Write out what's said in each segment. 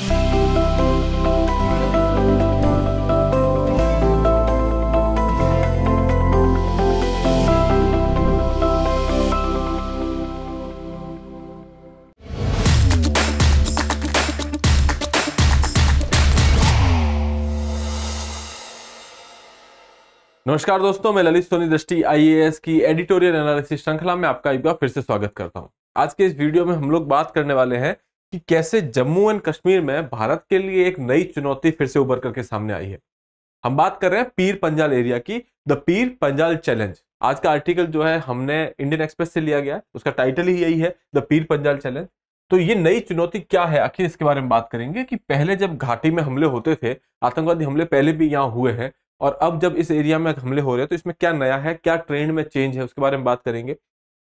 नमस्कार दोस्तों मैं ललित सोनी दृष्टि आईएएस की एडिटोरियल एनालिसिस श्रृंखला में आपका एक बार फिर से स्वागत करता हूं आज के इस वीडियो में हम लोग बात करने वाले हैं कि कैसे जम्मू एंड कश्मीर में भारत के लिए एक नई चुनौती फिर से उभर करके सामने आई है हम बात कर रहे हैं पीर पंजाल एरिया की द पीर पंजाल चैलेंज आज का आर्टिकल जो है हमने इंडियन एक्सप्रेस से लिया गया उसका टाइटल ही यही है द पीर पंजाल चैलेंज तो ये नई चुनौती क्या है आखिर इसके बारे में बात करेंगे कि पहले जब घाटी में हमले होते थे आतंकवादी हमले पहले भी यहाँ हुए हैं और अब जब इस एरिया में हमले हो रहे हैं तो इसमें क्या नया है क्या ट्रेंड में चेंज है उसके बारे में बात करेंगे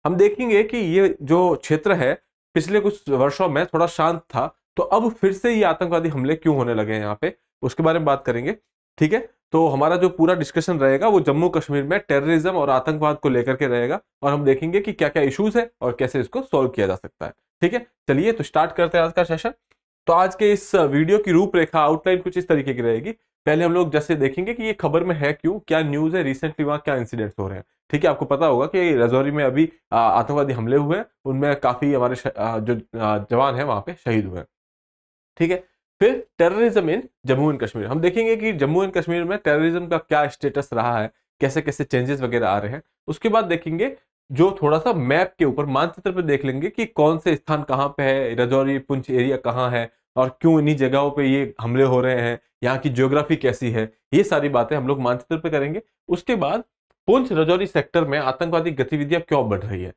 हम देखेंगे कि ये जो क्षेत्र है पिछले कुछ वर्षों में थोड़ा शांत था तो अब फिर से ये आतंकवादी हमले क्यों होने लगे हैं यहाँ पे उसके बारे में बात करेंगे ठीक है तो हमारा जो पूरा डिस्कशन रहेगा वो जम्मू कश्मीर में टेररिज्म और आतंकवाद को लेकर के रहेगा और हम देखेंगे कि क्या क्या इश्यूज है और कैसे इसको सॉल्व किया जा सकता है ठीक है चलिए तो स्टार्ट करते हैं आज का सेशन तो आज के इस वीडियो की रूपरेखा आउटलाइन कुछ इस तरीके की रहेगी पहले हम लोग जैसे देखेंगे कि ये खबर में है क्यों क्या न्यूज है रिसेंटली वहां क्या इंसिडेंट्स हो रहे हैं ठीक है आपको पता होगा कि रजौरी में अभी आतंकवादी हमले हुए उनमें काफ़ी हमारे जो जवान है वहाँ पे शहीद हुए ठीक है फिर terrorism in Jammu and Kashmir हम देखेंगे कि जम्मू एंड कश्मीर में टेररिज्म का क्या स्टेटस रहा है कैसे कैसे चेंजेस वगैरह आ रहे हैं उसके बाद देखेंगे जो थोड़ा सा मैप के ऊपर मानचित्र पर देख लेंगे कि कौन से स्थान कहाँ पे है रजौरी पुंछ एरिया कहाँ है और क्यों इन्हीं जगहों पे ये हमले हो रहे हैं यहाँ की ज्योग्राफी कैसी है ये सारी बातें हम लोग मानचित्र पे करेंगे उसके बाद पुंछ रजौरी सेक्टर में आतंकवादी गतिविधियां क्यों बढ़ रही है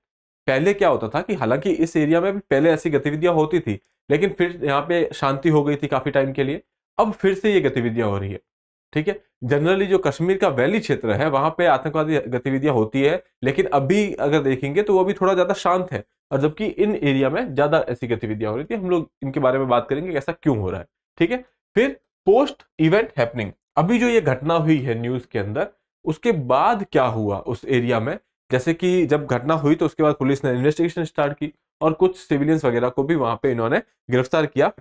पहले क्या होता था कि हालांकि इस एरिया में भी पहले ऐसी गतिविधियां होती थी लेकिन फिर यहाँ पे शांति हो गई थी काफी टाइम के लिए अब फिर से ये गतिविधियां हो रही है ठीक है जनरली जो कश्मीर का वैली क्षेत्र है वहां पे आतंकवादी गतिविधियां होती है लेकिन अभी अगर देखेंगे तो वो अभी थोड़ा ज्यादा शांत है और जबकि इन एरिया में ज्यादा ऐसी गतिविधियां हो रही थी हम लोग इनके बारे में बात करेंगे ऐसा क्यों हो रहा है ठीक है फिर पोस्ट इवेंट हैपनिंग अभी जो ये घटना हुई है न्यूज के अंदर उसके बाद क्या हुआ उस एरिया में जैसे कि जब घटना हुई तो उसके बाद पुलिस ने इन्वेस्टिगेशन स्टार्ट की और कुछ सिविलियंस वगैरह को भी वहां पे इन्होंने गिरफ्तार किया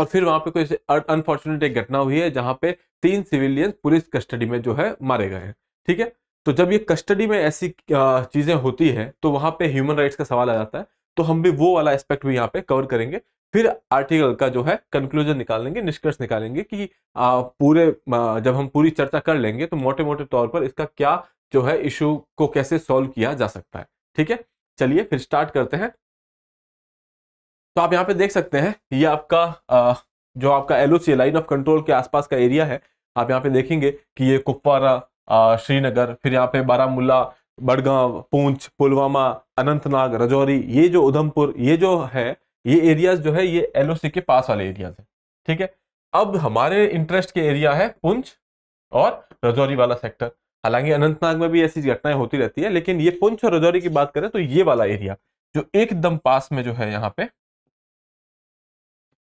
और फिर वहां पे कोई अनफॉर्चुनेट एक घटना हुई है जहां पे तीन सिविलियंस पुलिस कस्टडी में जो है मारे गए हैं ठीक है तो जब ये कस्टडी में ऐसी चीजें होती है तो वहां पे ह्यूमन राइट्स का सवाल आ जाता है तो हम भी वो वाला एस्पेक्ट भी यहाँ पे कवर करेंगे फिर आर्टिकल का जो है कंक्लूजन निकालेंगे निष्कर्ष निकालेंगे कि आ, पूरे आ, जब हम पूरी चर्चा कर लेंगे तो मोटे मोटे तौर पर इसका क्या जो है इशू को कैसे सॉल्व किया जा सकता है ठीक है चलिए फिर स्टार्ट करते हैं तो आप यहाँ पे देख सकते हैं ये आपका आ, जो आपका एल लाइन ऑफ कंट्रोल के आसपास का एरिया है आप यहाँ पे देखेंगे कि ये कुपवारा श्रीनगर फिर यहाँ पे बारामूला बड़गांव पूंछ पुलवामा अनंतनाग रजौरी ये जो उधमपुर ये जो है ये एरियाज जो है ये एल के पास वाले एरियाज है ठीक है अब हमारे इंटरेस्ट के एरिया है पुंछ और रजौरी वाला सेक्टर हालांकि अनंतनाग में भी ऐसी घटनाएं होती रहती है लेकिन ये पुंछ और रजौरी की बात करें तो ये वाला एरिया जो एकदम पास में जो है यहाँ पे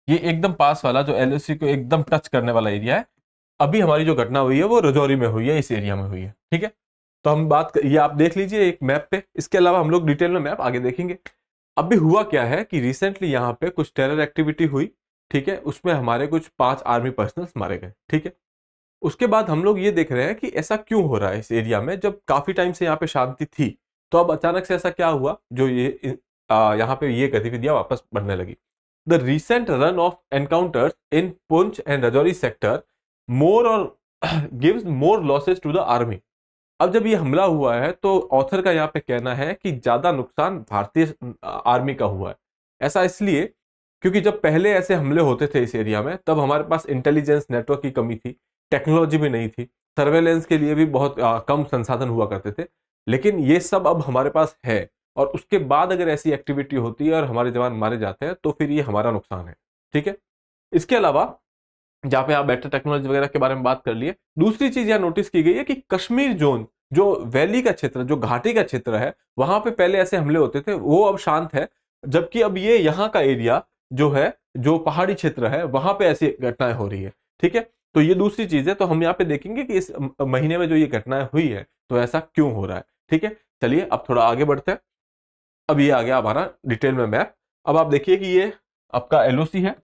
ये एकदम पास वाला जो एल को एकदम टच करने वाला एरिया है अभी हमारी जो घटना हुई है वो रजौरी में हुई है इस एरिया में हुई है ठीक है तो हम बात कर, ये आप देख लीजिए एक मैप पे इसके अलावा हम लोग डिटेल में मैप आगे देखेंगे अभी हुआ क्या है कि रिसेंटली यहाँ पे कुछ टेरर एक्टिविटी हुई ठीक है उसमें हमारे कुछ पांच आर्मी पर्सनल्स मारे गए ठीक है उसके बाद हम लोग ये देख रहे हैं कि ऐसा क्यों हो रहा है इस एरिया में जब काफी टाइम से यहाँ पे शांति थी तो अब अचानक से ऐसा क्या हुआ जो ये आ, यहाँ पे ये गतिविधियां वापस बढ़ने लगी the recent run of encounters in Poonch and Rajouri sector more और gives more losses to the army अब जब ये हमला हुआ है तो ऑथर का यहाँ पे कहना है कि ज़्यादा नुकसान भारतीय आर्मी का हुआ है ऐसा इसलिए क्योंकि जब पहले ऐसे हमले होते थे इस एरिया में तब हमारे पास इंटेलिजेंस नेटवर्क की कमी थी टेक्नोलॉजी भी नहीं थी सर्वेलेंस के लिए भी बहुत आ, कम संसाधन हुआ करते थे लेकिन ये सब अब हमारे पास है और उसके बाद अगर ऐसी एक्टिविटी होती है और हमारे जवान मारे जाते हैं तो फिर ये हमारा नुकसान है ठीक है इसके अलावा जहाँ पे आप बेटर टेक्नोलॉजी वगैरह के बारे में बात कर लिए दूसरी चीज यहाँ नोटिस की गई है कि कश्मीर जोन जो वैली का क्षेत्र जो घाटी का क्षेत्र है वहां पे पहले ऐसे हमले होते थे वो अब शांत है जबकि अब ये यहाँ का एरिया जो है जो पहाड़ी क्षेत्र है वहां पे ऐसी घटनाएं हो रही है ठीक है तो ये दूसरी चीज है तो हम यहाँ पे देखेंगे कि इस महीने में जो ये घटनाएं हुई है तो ऐसा क्यों हो रहा है ठीक है चलिए अब थोड़ा आगे बढ़ते हैं अब ये आ गया हमारा डिटेल में मैप अब आप देखिए कि ये आपका एलओसी है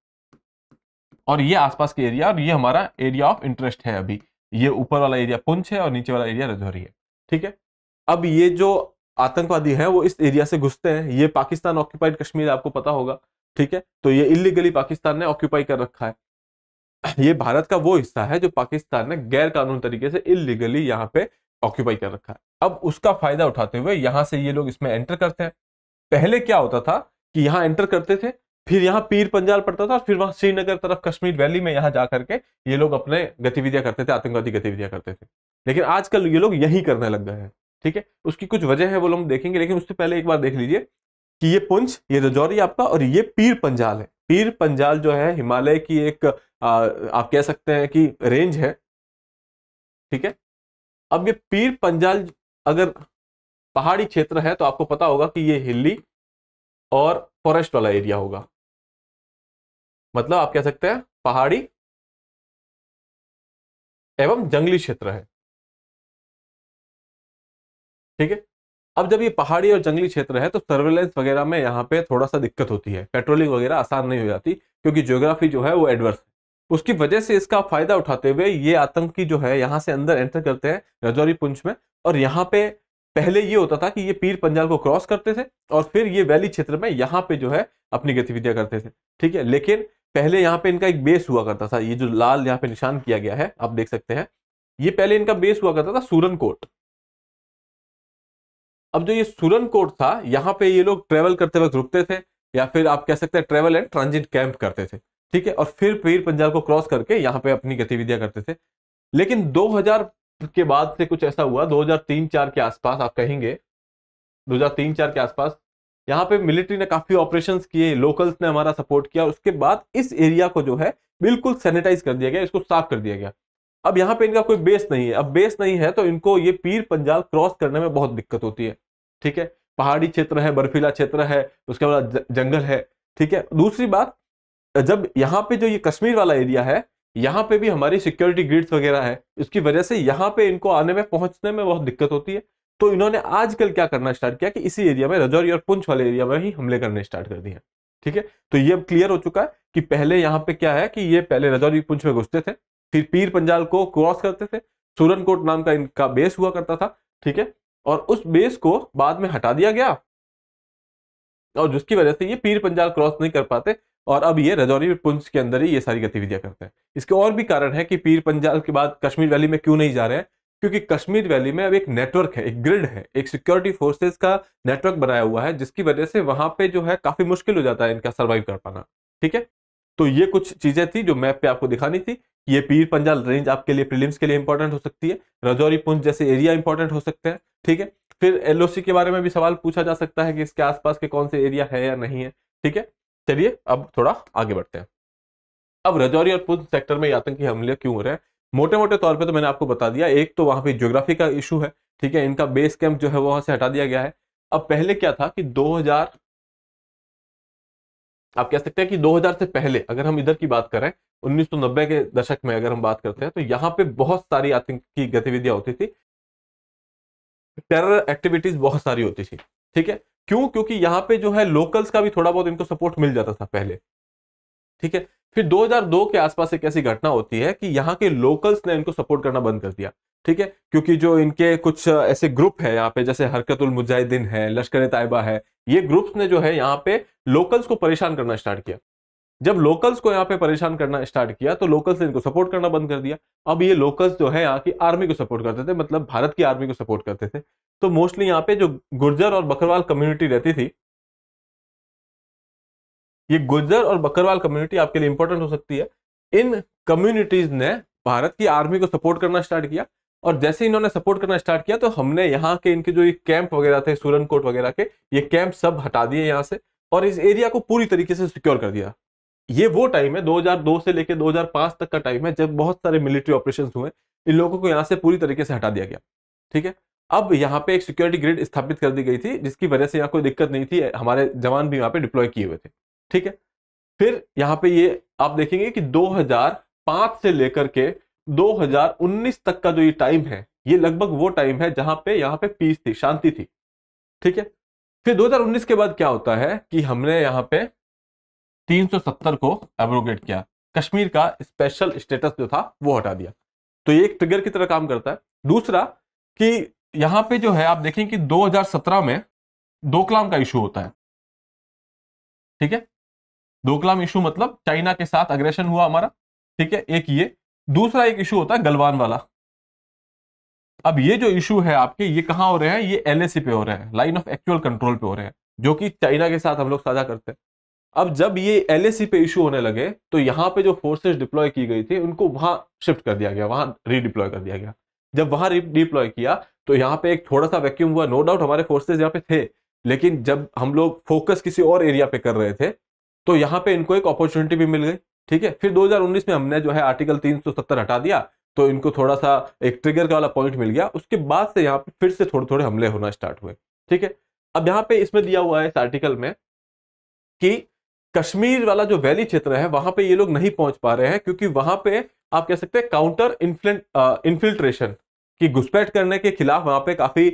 और ये आसपास के एरिया और ये हमारा एरिया ऑफ इंटरेस्ट है अभी ये ऊपर वाला एरिया पुंछ है और नीचे वाला एरिया रजौरी है ठीक है अब ये जो आतंकवादी है वो इस एरिया से घुसते हैं ये पाकिस्तान ऑक्यूपाइड कश्मीर आपको पता होगा ठीक है तो ये इलीगली पाकिस्तान ने ऑक्यूपाई कर रखा है ये भारत का वो हिस्सा है जो पाकिस्तान ने गैर कानून तरीके से इलीगली यहाँ पे ऑक्यूपाई कर रखा है अब उसका फायदा उठाते हुए यहां से ये लोग इसमें एंटर करते हैं पहले क्या होता था कि यहां एंटर करते थे फिर यहाँ पीर पंजाल पड़ता था और फिर वहां श्रीनगर तरफ कश्मीर वैली में यहाँ जा करके ये लोग अपने गतिविधियां करते थे आतंकवादी गतिविधियां करते थे लेकिन आजकल ये लोग यही करने लग गए हैं ठीक है उसकी कुछ वजह है वो लोग देखेंगे लेकिन उससे पहले एक बार देख लीजिए कि ये पुंछ ये रजौरी आपका और ये पीर पंजाल है पीर पंजाल जो है हिमालय की एक आ, आप कह सकते हैं कि रेंज है ठीक है अब ये पीर पंजाल अगर पहाड़ी क्षेत्र है तो आपको पता होगा कि ये हिली और फॉरेस्ट वाला एरिया होगा मतलब आप कह सकते हैं पहाड़ी एवं जंगली क्षेत्र है ठीक है अब जब ये पहाड़ी और जंगली क्षेत्र है तो सर्वेलेंस वगैरह में यहाँ पे थोड़ा सा दिक्कत होती है पेट्रोलिंग वगैरह आसान नहीं हो जाती क्योंकि ज्योग्राफी जो है वो एडवर्स है उसकी वजह से इसका फायदा उठाते हुए ये आतंकी जो है यहाँ से अंदर एंटर करते हैं रजौरी पुंछ में और यहाँ पे पहले ये होता था कि ये पीर पंजाल को क्रॉस करते थे और फिर ये वैली क्षेत्र में यहाँ पे जो है अपनी गतिविधियां करते थे ठीक है लेकिन पहले यहाँ पे इनका एक बेस हुआ करता था ये जो लाल यहाँ पे निशान किया गया है आप देख सकते हैं ये पहले इनका बेस हुआ करता था सूरन कोट अब जो ये सूरन कोट था यहाँ पे ये लोग ट्रेवल करते वक्त रुकते थे या फिर आप कह सकते हैं ट्रेवल एंड ट्रांजिट कैंप करते थे ठीक है और फिर पीर पंजाब को क्रॉस करके यहाँ पे अपनी गतिविधियां करते थे लेकिन दो के बाद से कुछ ऐसा हुआ दो हजार के आसपास आप कहेंगे दो हजार के आसपास यहाँ पे मिलिट्री ने काफी ऑपरेशन किए लोकल्स ने हमारा सपोर्ट किया उसके बाद इस एरिया को जो है बिल्कुल सैनिटाइज कर दिया गया इसको साफ कर दिया गया अब यहाँ पे इनका कोई बेस नहीं है अब बेस नहीं है तो इनको ये पीर पंजाल क्रॉस करने में बहुत दिक्कत होती है ठीक है पहाड़ी क्षेत्र है बर्फीला क्षेत्र है उसके बाद जंगल है ठीक है दूसरी बात जब यहाँ पे जो ये कश्मीर वाला एरिया है यहाँ पे भी हमारी सिक्योरिटी ग्रिड्स वगैरह है इसकी वजह से यहाँ पे इनको आने में पहुंचने में बहुत दिक्कत होती है तो इन्होंने आजकल क्या करना स्टार्ट किया कि इसी एरिया में रजौरी और पुंछ वाले एरिया में ही हमले करने स्टार्ट कर दिए ठीक है तो ये अब क्लियर हो चुका है कि पहले यहाँ पे क्या है कि ये पहले रजौरी पुंछ में घुसते थे फिर पीर पंजाल को क्रॉस करते थे सूरनकोट नाम का इनका बेस हुआ करता था ठीक है और उस बेस को बाद में हटा दिया गया और जिसकी वजह से ये पीर पंजाल क्रॉस नहीं कर पाते और अब ये रजौरी पुंछ के अंदर ही ये सारी गतिविधियां करते हैं इसके और भी कारण है कि पीर पंजाल के बाद कश्मीर वैली में क्यों नहीं जा रहे हैं क्योंकि कश्मीर वैली में अब एक नेटवर्क है एक ग्रिड है एक सिक्योरिटी फोर्सेज का नेटवर्क बनाया हुआ है जिसकी वजह से वहां पे जो है काफी मुश्किल हो जाता है इनका सर्वाइव कर पाना ठीक है तो ये कुछ चीजें थी जो मैप पे आपको दिखानी थी ये पीर पंजाल रेंज आपके लिए प्रिलिम्स के लिए इंपॉर्टेंट हो सकती है रजौरी पुंज जैसे एरिया इंपॉर्टेंट हो सकते हैं ठीक है फिर एलओसी के बारे में भी सवाल पूछा जा सकता है कि इसके आसपास के कौन से एरिया है या नहीं है ठीक है चलिए अब थोड़ा आगे बढ़ते हैं अब रजौरी और पुंछ सेक्टर में आतंकी हमले क्यों हो रहे हैं मोटे मोटे तौर पे तो मैंने आपको बता दिया एक तो वहां पे ज्योग्राफी का इशू है ठीक है इनका बेस कैंप जो है वहां से हटा दिया गया है अब पहले क्या था कि 2000 आप कह सकते हैं कि 2000 से पहले अगर हम इधर की बात करें 1990 के दशक में अगर हम बात करते हैं तो यहाँ पे बहुत सारी आतंकी गतिविधियां होती थी टेरर एक्टिविटीज बहुत सारी होती थी ठीक है क्यों क्योंकि यहाँ पे जो है लोकल्स का भी थोड़ा बहुत इनको सपोर्ट मिल जाता था पहले ठीक है फिर 2002 के आसपास एक ऐसी घटना होती है कि यहाँ के लोकल्स ने इनको सपोर्ट करना बंद कर दिया ठीक है क्योंकि जो इनके कुछ ऐसे ग्रुप है यहाँ पे जैसे हरकतुल मुजाहिदीन है लश्कर तयबा है ये ग्रुप्स ने जो है यहाँ पे लोकल्स को परेशान करना स्टार्ट किया जब लोकल्स को यहाँ पे परेशान करना स्टार्ट किया तो लोकल्स ने इनको सपोर्ट करना बंद कर दिया अब ये लोकल्स जो है यहाँ की आर्मी को सपोर्ट करते थे मतलब भारत की आर्मी को सपोर्ट करते थे तो मोस्टली यहाँ पे जो गुर्जर और बकरवाल कम्युनिटी रहती थी ये गुजर और बकरवाल कम्युनिटी आपके लिए इंपॉर्टेंट हो सकती है इन कम्युनिटीज ने भारत की आर्मी को सपोर्ट करना स्टार्ट किया और जैसे इन्होंने सपोर्ट करना स्टार्ट किया तो हमने यहाँ के इनके जो ये कैंप वगैरह थे सूरन कोट वगैरह के ये कैंप सब हटा दिए यहाँ से और इस एरिया को पूरी तरीके से सिक्योर कर दिया ये वो टाइम है 2002 से लेकर 2005 तक का टाइम है जब बहुत सारे मिलिट्री ऑपरेशन हुए इन लोगों को यहाँ से पूरी तरीके से हटा दिया गया ठीक है अब यहाँ पे एक सिक्योरिटी ग्रिड स्थापित कर दी गई थी जिसकी वजह से यहाँ कोई दिक्कत नहीं थी हमारे जवान भी यहाँ पे डिप्लॉय किए हुए थे ठीक है फिर यहां पे ये आप देखेंगे कि 2005 से लेकर के 2019 तक का जो ये टाइम है ये लगभग वो टाइम है जहां पे यहां पे पीस थी शांति थी ठीक है फिर 2019 के बाद क्या होता है कि हमने यहां पे 370 को एब्रोगेट किया कश्मीर का स्पेशल स्टेटस जो था वो हटा दिया तो ये एक ट्रिगर की तरह काम करता है दूसरा कि यहां पे जो है आप देखें कि 2017 में कलाम का इशू होता है ठीक है डोकलाम इशू मतलब चाइना के साथ अग्रेशन हुआ हमारा ठीक है एक ये दूसरा एक इशू होता है गलवान वाला अब ये जो इशू है आपके ये कहाँ हो रहे हैं ये एल पे हो रहे हैं लाइन ऑफ एक्चुअल कंट्रोल पे हो रहे हैं जो कि चाइना के साथ हम लोग साझा करते हैं अब जब ये एल पे इशू होने लगे तो यहाँ पे जो फोर्सेज डिप्लॉय की गई थी उनको वहां शिफ्ट कर दिया गया वहां रीडिप्लॉय कर दिया गया जब वहां रीडिप्लॉय किया तो यहाँ पे एक थोड़ा सा वैक्यूम हुआ नो डाउट हमारे फोर्सेज यहाँ पे थे लेकिन जब हम लोग फोकस किसी और एरिया पे कर रहे थे तो यहाँ पे इनको एक अपॉर्चुनिटी भी मिल गई ठीक है फिर 2019 में हमने जो है आर्टिकल 370 हटा दिया तो इनको थोड़ा सा एक ट्रिगर का वाला पॉइंट मिल गया उसके बाद से यहाँ पे फिर से थोड़े थोड़े हमले होना स्टार्ट हुए ठीक है अब यहाँ पे इसमें दिया हुआ है इस आर्टिकल में कि कश्मीर वाला जो वैली क्षेत्र है वहां पर ये लोग नहीं पहुंच पा रहे हैं क्योंकि वहां पे आप कह सकते हैं काउंटर इन्फिल्ट्रेशन की घुसपैठ करने के खिलाफ वहां पे काफी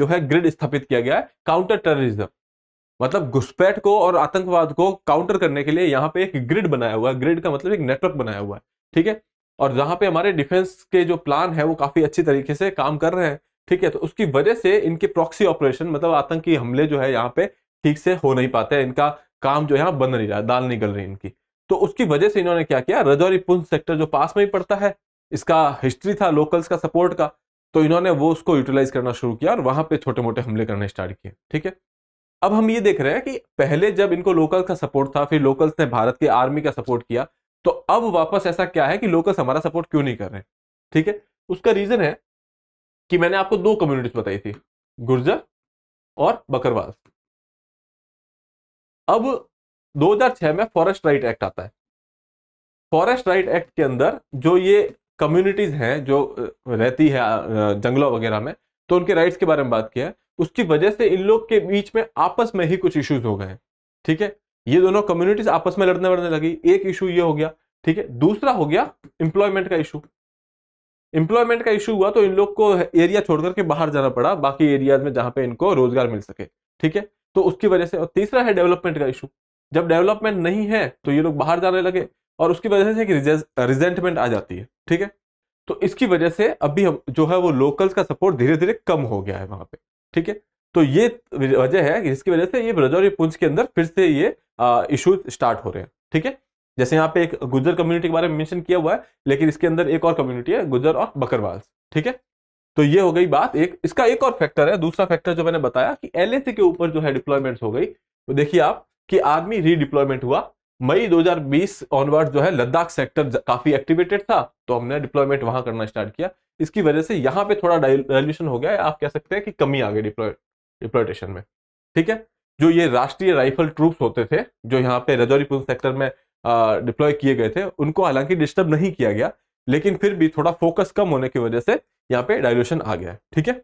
जो है ग्रिड स्थापित किया गया है काउंटर टेररिज्म मतलब घुसपैठ को और आतंकवाद को काउंटर करने के लिए यहाँ पे एक ग्रिड बनाया हुआ है ग्रिड का मतलब एक नेटवर्क बनाया हुआ है ठीक है और जहाँ पे हमारे डिफेंस के जो प्लान है वो काफी अच्छी तरीके से काम कर रहे हैं ठीक है तो उसकी वजह से इनके प्रॉक्सी ऑपरेशन मतलब आतंकी हमले जो है यहाँ पे ठीक से हो नहीं पाते हैं इनका काम जो यहाँ बन नहीं रहा दाल निकल रही इनकी तो उसकी वजह से इन्होंने क्या किया रजौरी पुंज सेक्टर जो पास में ही पड़ता है इसका हिस्ट्री था लोकल्स का सपोर्ट का तो इन्होंने वो उसको यूटिलाइज करना शुरू किया और वहां पे छोटे मोटे हमले करने स्टार्ट किए ठीक है अब हम ये देख रहे हैं कि पहले जब इनको लोकल का सपोर्ट था फिर लोकल्स ने भारत की आर्मी का सपोर्ट किया तो अब वापस ऐसा क्या है कि लोकल्स हमारा सपोर्ट क्यों नहीं कर रहे ठीक है उसका रीजन है कि मैंने आपको दो कम्युनिटीज बताई थी गुर्जर और बकरवाल अब 2006 में फॉरेस्ट राइट एक्ट आता है फॉरेस्ट राइट एक्ट के अंदर जो ये कम्युनिटीज हैं जो रहती है जंगलों वगैरह में तो उनके राइट्स के बारे में बात किया है उसकी वजह से इन लोग के बीच में आपस में ही कुछ इश्यूज हो गए ठीक है ये दोनों कम्युनिटीज आपस में लड़ने वड़ने लगी एक इशू ये हो गया ठीक है दूसरा हो गया एम्प्लॉयमेंट का इशू एम्प्लॉयमेंट का इशू हुआ तो इन लोग को एरिया छोड़ करके बाहर जाना पड़ा बाकी एरियाज में जहां पे इनको रोजगार मिल सके ठीक है तो उसकी वजह से और तीसरा है डेवलपमेंट का इशू जब डेवलपमेंट नहीं है तो ये लोग बाहर जाने लगे और उसकी वजह से रिजेंटमेंट आ जाती है ठीक है तो इसकी वजह से अभी जो है वो लोकल्स का सपोर्ट धीरे धीरे कम हो गया है वहां पे ठीक है तो ये वजह है जिसकी वजह से ये ब्रज और ये पुंज के अंदर फिर से ये इशूज स्टार्ट हो रहे हैं ठीक है जैसे यहाँ पे एक गुजर कम्युनिटी के बारे में मेंशन किया हुआ है लेकिन इसके अंदर एक और कम्युनिटी है गुजर और बकरवाल्स ठीक है तो ये हो गई बात एक इसका एक और फैक्टर है दूसरा फैक्टर जो मैंने बताया कि एल के ऊपर जो है डिप्लॉयमेंट हो गई तो देखिए आप कि आर्मी रीडिप्लॉयमेंट हुआ मई 2020 ऑनवर्ड जो है लद्दाख सेक्टर काफी एक्टिवेटेड था तो हमने डिप्लॉयमेंट वहां करना स्टार्ट किया इसकी वजह से यहाँ पे थोड़ा डायल्यूशन हो गया आप कह सकते हैं कि कमी आ गई डिप्लॉय डिप्लॉयटेशन में ठीक है जो ये राष्ट्रीय राइफल ट्रूप्स होते थे जो यहाँ पे रजौरीपुर सेक्टर में डिप्लॉय किए गए थे उनको हालांकि डिस्टर्ब नहीं किया गया लेकिन फिर भी थोड़ा फोकस कम होने की वजह से यहाँ पे डायल्यूशन आ गया ठीक है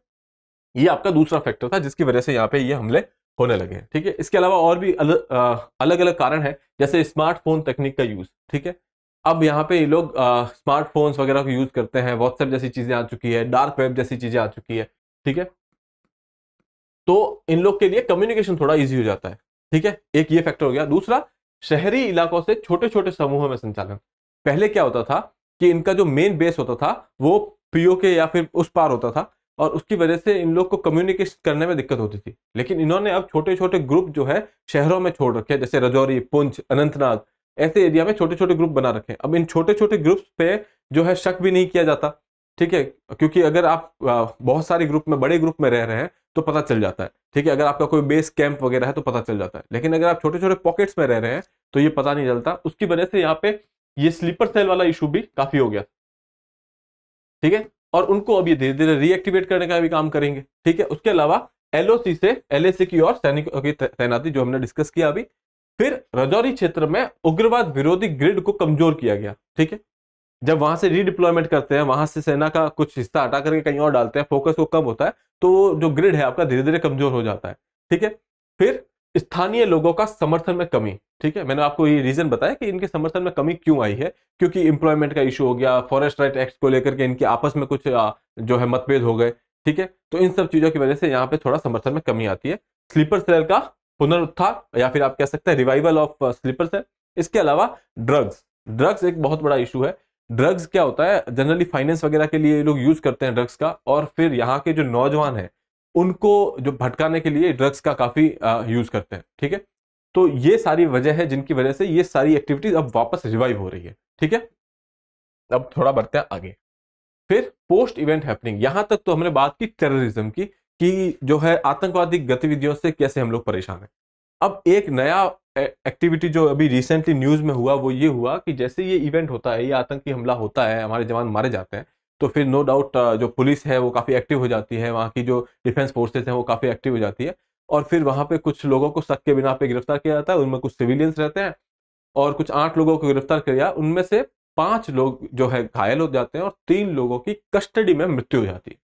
ये आपका दूसरा फैक्टर था जिसकी वजह से यहाँ पे ये हमले होने लगे हैं ठीक है इसके अलावा और भी अलग अलग, अलग कारण है जैसे स्मार्टफोन तकनीक का यूज ठीक है अब यहाँ पे ये लोग स्मार्टफोन्स वगैरह को यूज़ करते हैं व्हाट्सएप जैसी चीज़ें आ चुकी है डार्क वेब जैसी चीज़ें आ चुकी है ठीक है तो इन लोग के लिए कम्युनिकेशन थोड़ा इजी हो जाता है ठीक है एक ये फैक्टर हो गया दूसरा शहरी इलाकों से छोटे छोटे समूहों में संचालन पहले क्या होता था कि इनका जो मेन बेस होता था वो पीओ के या फिर उस पार होता था और उसकी वजह से इन लोग को कम्युनिकेशन करने में दिक्कत होती थी लेकिन इन्होंने अब छोटे छोटे ग्रुप जो है शहरों में छोड़ रखे जैसे रजौरी पुंछ अनंतनाग ऐसे एरिया में छोटे छोटे ग्रुप बना रखे अब इन छोटे छोटे ग्रुप्स पे जो है शक भी नहीं किया जाता ठीक है क्योंकि अगर आप बहुत सारे ग्रुप में बड़े ग्रुप में रह रहे हैं तो पता चल जाता है ठीक है अगर आपका कोई बेस कैंप वगैरह है तो पता चल जाता है लेकिन अगर आप छोटे छोटे पॉकेट्स में रह रहे हैं तो ये पता नहीं चलता उसकी वजह से यहाँ पे ये स्लीपर सेल वाला इशू भी काफी हो गया ठीक है और उनको अब ये धीरे धीरे रीएक्टिवेट करने का भी काम करेंगे ठीक है उसके अलावा एलओसी से एलएसी की और सैनिक की तैनाती जो हमने डिस्कस किया अभी फिर रजौरी क्षेत्र में उग्रवाद विरोधी ग्रिड को कमजोर किया गया ठीक है जब वहां से रीडिप्लॉयमेंट करते हैं वहां से सेना का कुछ हिस्सा हटा करके कहीं और डालते हैं फोकस को कम होता है तो जो ग्रिड है आपका धीरे धीरे कमजोर हो जाता है ठीक है फिर स्थानीय लोगों का समर्थन में कमी ठीक है मैंने आपको ये रीजन बताया कि इनके समर्थन में कमी क्यों आई है क्योंकि इंप्लॉयमेंट का इशू हो गया फॉरेस्ट राइट एक्ट को लेकर के इनके आपस में कुछ जो है मतभेद हो गए ठीक है तो इन सब चीजों की वजह से यहाँ पे थोड़ा समर्थन में कमी आती है स्लीपर सेल का पुनरुत्थान या फिर आप कह सकते हैं रिवाइवल ऑफ स्लीपर्स है इसके अलावा ड्रग्स ड्रग्स एक बहुत बड़ा इशू है ड्रग्स क्या होता है जनरली फाइनेंस वगैरह के लिए लोग यूज करते हैं ड्रग्स का और फिर यहाँ के जो नौजवान हैं उनको जो भटकाने के लिए ड्रग्स का काफी यूज uh, करते हैं ठीक है तो ये सारी वजह है जिनकी वजह से ये सारी एक्टिविटीज अब वापस रिवाइव हो रही है ठीक है अब थोड़ा बढ़ते हैं आगे फिर पोस्ट इवेंट हैपनिंग यहां तक तो हमने बात की टेररिज्म की कि जो है आतंकवादी गतिविधियों से कैसे हम लोग परेशान हैं अब एक नया एक्टिविटी जो अभी रिसेंटली न्यूज़ में हुआ वो ये हुआ कि जैसे ये इवेंट होता है ये आतंकी हमला होता है हमारे जवान मारे जाते हैं तो फिर नो डाउट जो पुलिस है वो काफ़ी एक्टिव हो जाती है वहाँ की जो डिफेंस फोर्सेज हैं वो काफ़ी एक्टिव हो जाती है और फिर वहाँ पे कुछ लोगों को शक के बिना पे गिरफ्तार किया जाता है उनमें कुछ सिविलियंस रहते हैं और कुछ आठ लोगों को गिरफ्तार किया उनमें से पाँच लोग जो है घायल हो जाते हैं और तीन लोगों की कस्टडी में मृत्यु हो जाती है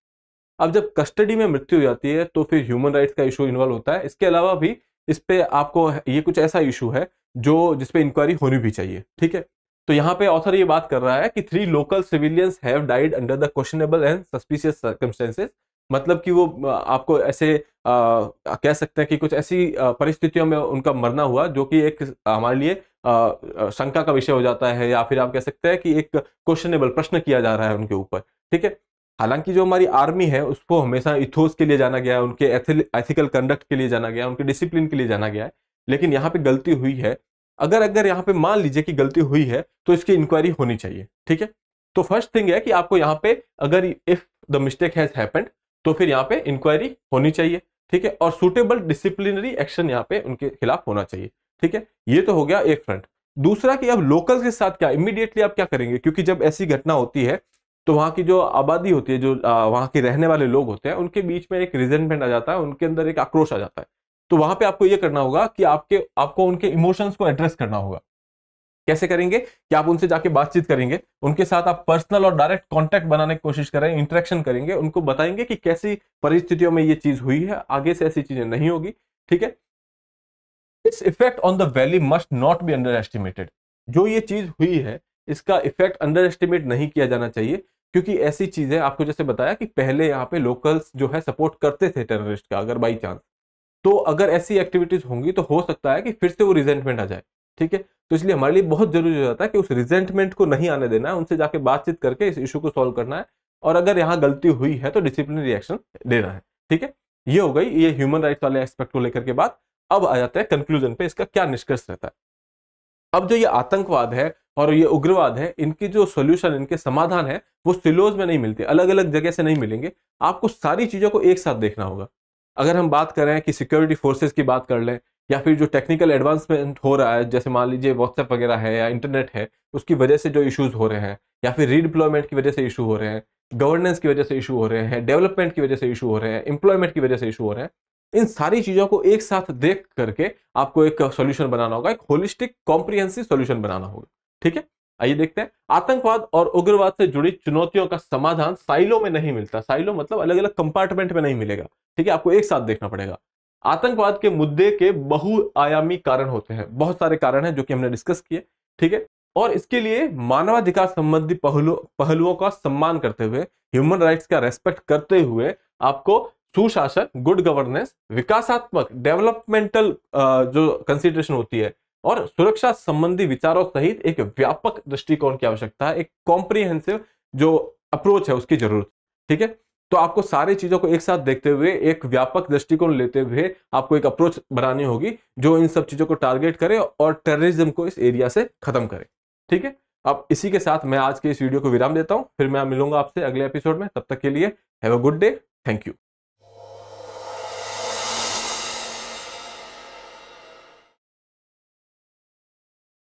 अब जब कस्टडी में मृत्यु हो जाती है तो फिर ह्यूमन राइट्स का इशू इन्वॉल्व होता है इसके अलावा भी इस पर आपको ये कुछ ऐसा इशू है जो जिसपे इंक्वायरी होनी भी चाहिए ठीक है तो यहाँ पे ऑथर ये बात कर रहा है कि three local civilians have died under the questionable and suspicious circumstances मतलब कि वो आपको ऐसे आ, कह सकते हैं कि कुछ ऐसी परिस्थितियों में उनका मरना हुआ जो कि एक हमारे लिए आ, शंका का विषय हो जाता है या फिर आप कह सकते हैं कि एक क्वेश्चनेबल प्रश्न किया जा रहा है उनके ऊपर ठीक है हालांकि जो हमारी आर्मी है उसको हमेशा इथोस के लिए जाना गया है उनके एथिकल कंडक्ट के लिए जाना गया है उनके डिसिप्लिन के लिए जाना गया है लेकिन यहाँ पे गलती हुई है अगर अगर यहाँ पे मान लीजिए कि गलती हुई है तो इसकी इंक्वायरी होनी चाहिए ठीक है तो फर्स्ट थिंग है कि आपको यहाँ पे अगर if the mistake has happened तो फिर यहाँ पे इंक्वायरी होनी चाहिए ठीक है और सुटेबल डिसिप्लिनरी एक्शन यहाँ पे उनके खिलाफ होना चाहिए ठीक है ये तो हो गया एक फ्रंट दूसरा कि अब लोकल के साथ क्या इमीडिएटली आप क्या करेंगे क्योंकि जब ऐसी घटना होती है तो वहाँ की जो आबादी होती है जो वहाँ के रहने वाले लोग होते हैं उनके बीच में एक रिजेंटमेंट आ जाता है उनके अंदर एक आक्रोश आ जाता है तो वहाँ पे आपको ये करना होगा कि आपके आपको उनके इमोशंस को एड्रेस करना होगा कैसे करेंगे कि आप उनसे जाके बातचीत करेंगे उनके साथ आप पर्सनल और डायरेक्ट कॉन्टैक्ट बनाने की कोशिश करें इंटरेक्शन करेंगे उनको बताएंगे कि कैसी परिस्थितियों में ये चीज हुई है आगे से ऐसी चीजें नहीं होगी ठीक है its effect on the valley must not be underestimated जो ये चीज हुई है इसका इफेक्ट अंडर एस्टिमेट नहीं किया जाना चाहिए क्योंकि ऐसी चीज़ें आपको जैसे बताया कि पहले यहाँ पे लोकल्स जो है सपोर्ट करते थे टेररिस्ट का अगर बाई चांस तो अगर ऐसी एक्टिविटीज़ होंगी तो हो सकता है कि फिर से वो रिजेंटमेंट आ जाए ठीक है तो इसलिए हमारे लिए बहुत जरूरी हो जाता है कि उस रिजेंटमेंट को नहीं आने देना है उनसे जाके बातचीत करके इस इशू को सॉल्व करना है और अगर यहाँ गलती हुई है तो डिसिप्लिनरी एक्शन देना है ठीक है ये हो गई ये ह्यूमन राइट्स वाले एस्पेक्ट को लेकर के बाद अब आ जाता है कंक्लूजन पे इसका क्या निष्कर्ष रहता है अब जो ये आतंकवाद है और ये उग्रवाद है इनकी जो सोल्यूशन इनके समाधान है वो सिलोज में नहीं मिलते अलग अलग जगह से नहीं मिलेंगे आपको सारी चीज़ों को एक साथ देखना होगा अगर हम बात करें कि सिक्योरिटी फोर्सेज की बात कर लें या फिर जो टेक्निकल एडवांसमेंट हो रहा है जैसे मान लीजिए व्हाट्सएप वगैरह है या इंटरनेट है उसकी वजह से जो इशूज़ हो रहे हैं या फिर रीडिप्लॉयमेंट की वजह से इशू हो रहे हैं गवर्नेंस की वजह से इशू हो रहे हैं डेवलपमेंट की वजह से इशू हो रहे हैं एम्प्लॉयमेंट की वजह से इशू हो रहे हैं इन सारी चीज़ों को एक साथ देख करके आपको एक सोल्यूशन बनाना होगा एक होलिस्टिक कॉम्प्रिहेंसिव सोल्यूशन बनाना होगा ठीक है आइए देखते हैं आतंकवाद और उग्रवाद से जुड़ी चुनौतियों का समाधान साइलो में नहीं मिलता साइलो मतलब अलग अलग कंपार्टमेंट में नहीं मिलेगा ठीक है आपको एक साथ देखना पड़ेगा आतंकवाद के मुद्दे के बहुआयामी कारण होते हैं बहुत सारे कारण हैं जो कि हमने डिस्कस किए ठीक है और इसके लिए मानवाधिकार संबंधी पहलुओं पहलुओं का सम्मान करते हुए ह्यूमन राइट्स का रेस्पेक्ट करते हुए आपको सुशासन गुड गवर्नेंस विकासात्मक डेवलपमेंटल जो कंसिडरेशन होती है और सुरक्षा संबंधी विचारों सहित एक व्यापक दृष्टिकोण की आवश्यकता है एक कॉम्प्रिहेंसिव जो अप्रोच है उसकी जरूरत ठीक है तो आपको सारी चीजों को एक साथ देखते हुए एक व्यापक दृष्टिकोण लेते हुए आपको एक अप्रोच बनानी होगी जो इन सब चीजों को टारगेट करे और टेररिज्म को इस एरिया से खत्म करे ठीक है अब इसी के साथ मैं आज के इस वीडियो को विराम देता हूं फिर मैं मिलूंगा आपसे अगले एपिसोड में तब तक के लिए have a good day thank you